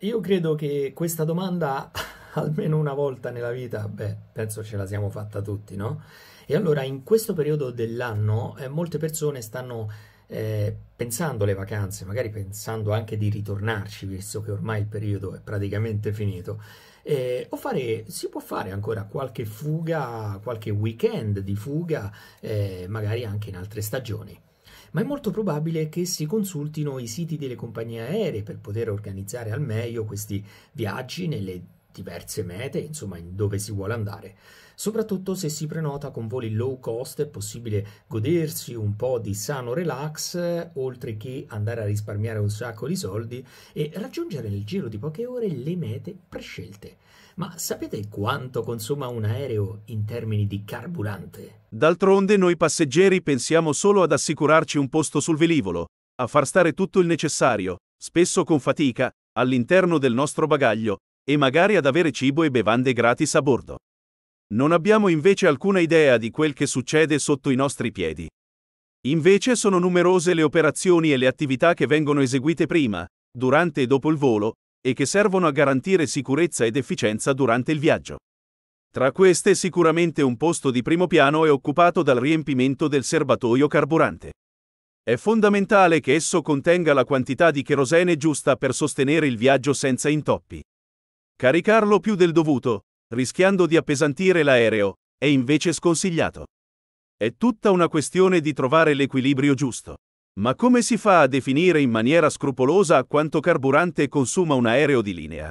Io credo che questa domanda almeno una volta nella vita, beh, penso ce la siamo fatta tutti, no? E allora in questo periodo dell'anno eh, molte persone stanno eh, pensando alle vacanze, magari pensando anche di ritornarci, visto che ormai il periodo è praticamente finito. Eh, o fare, si può fare ancora qualche fuga, qualche weekend di fuga, eh, magari anche in altre stagioni ma è molto probabile che si consultino i siti delle compagnie aeree per poter organizzare al meglio questi viaggi nelle diverse mete, insomma in dove si vuole andare. Soprattutto se si prenota con voli low cost è possibile godersi un po' di sano relax, oltre che andare a risparmiare un sacco di soldi e raggiungere nel giro di poche ore le mete prescelte. Ma sapete quanto consuma un aereo in termini di carburante? D'altronde noi passeggeri pensiamo solo ad assicurarci un posto sul velivolo, a far stare tutto il necessario, spesso con fatica, all'interno del nostro bagaglio, e magari ad avere cibo e bevande gratis a bordo. Non abbiamo invece alcuna idea di quel che succede sotto i nostri piedi. Invece sono numerose le operazioni e le attività che vengono eseguite prima, durante e dopo il volo, e che servono a garantire sicurezza ed efficienza durante il viaggio. Tra queste sicuramente un posto di primo piano è occupato dal riempimento del serbatoio carburante. È fondamentale che esso contenga la quantità di cherosene giusta per sostenere il viaggio senza intoppi. Caricarlo più del dovuto, rischiando di appesantire l'aereo, è invece sconsigliato. È tutta una questione di trovare l'equilibrio giusto. Ma come si fa a definire in maniera scrupolosa quanto carburante consuma un aereo di linea?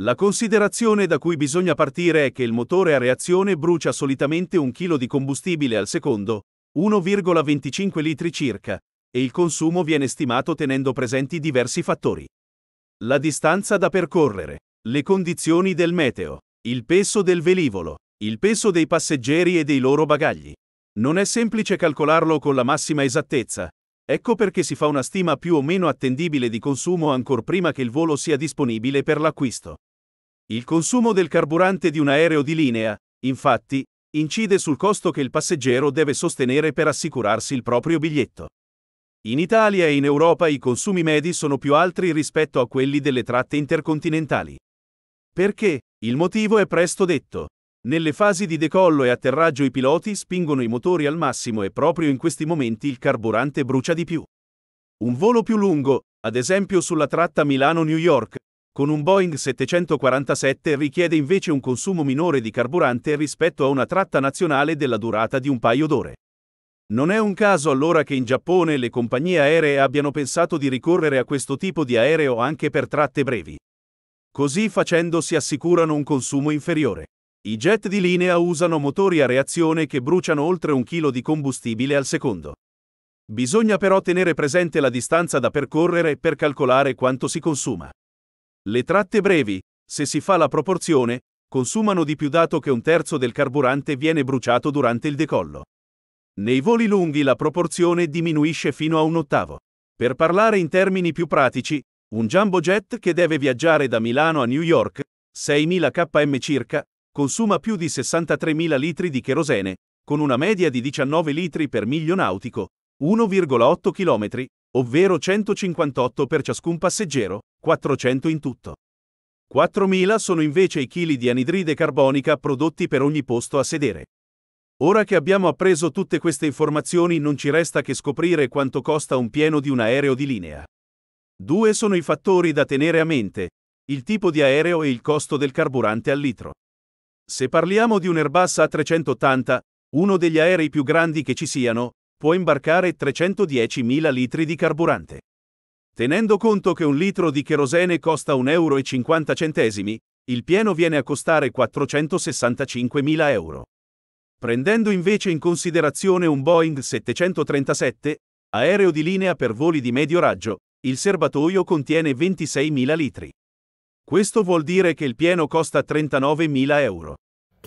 La considerazione da cui bisogna partire è che il motore a reazione brucia solitamente un chilo di combustibile al secondo, 1,25 litri circa, e il consumo viene stimato tenendo presenti diversi fattori. La distanza da percorrere, le condizioni del meteo, il peso del velivolo, il peso dei passeggeri e dei loro bagagli. Non è semplice calcolarlo con la massima esattezza, Ecco perché si fa una stima più o meno attendibile di consumo ancor prima che il volo sia disponibile per l'acquisto. Il consumo del carburante di un aereo di linea, infatti, incide sul costo che il passeggero deve sostenere per assicurarsi il proprio biglietto. In Italia e in Europa i consumi medi sono più alti rispetto a quelli delle tratte intercontinentali. Perché? Il motivo è presto detto. Nelle fasi di decollo e atterraggio i piloti spingono i motori al massimo e proprio in questi momenti il carburante brucia di più. Un volo più lungo, ad esempio sulla tratta Milano-New York, con un Boeing 747 richiede invece un consumo minore di carburante rispetto a una tratta nazionale della durata di un paio d'ore. Non è un caso allora che in Giappone le compagnie aeree abbiano pensato di ricorrere a questo tipo di aereo anche per tratte brevi. Così facendo si assicurano un consumo inferiore. I jet di linea usano motori a reazione che bruciano oltre un chilo di combustibile al secondo. Bisogna però tenere presente la distanza da percorrere per calcolare quanto si consuma. Le tratte brevi, se si fa la proporzione, consumano di più dato che un terzo del carburante viene bruciato durante il decollo. Nei voli lunghi la proporzione diminuisce fino a un ottavo. Per parlare in termini più pratici, un jumbo jet che deve viaggiare da Milano a New York, 6.000 km circa, consuma più di 63.000 litri di cherosene, con una media di 19 litri per miglio nautico, 1,8 km, ovvero 158 per ciascun passeggero, 400 in tutto. 4.000 sono invece i chili di anidride carbonica prodotti per ogni posto a sedere. Ora che abbiamo appreso tutte queste informazioni non ci resta che scoprire quanto costa un pieno di un aereo di linea. Due sono i fattori da tenere a mente, il tipo di aereo e il costo del carburante al litro. Se parliamo di un Airbus A380, uno degli aerei più grandi che ci siano, può imbarcare 310.000 litri di carburante. Tenendo conto che un litro di cherosene costa 1,50 euro, il pieno viene a costare 465.000 euro. Prendendo invece in considerazione un Boeing 737, aereo di linea per voli di medio raggio, il serbatoio contiene 26.000 litri. Questo vuol dire che il pieno costa 39.000 euro.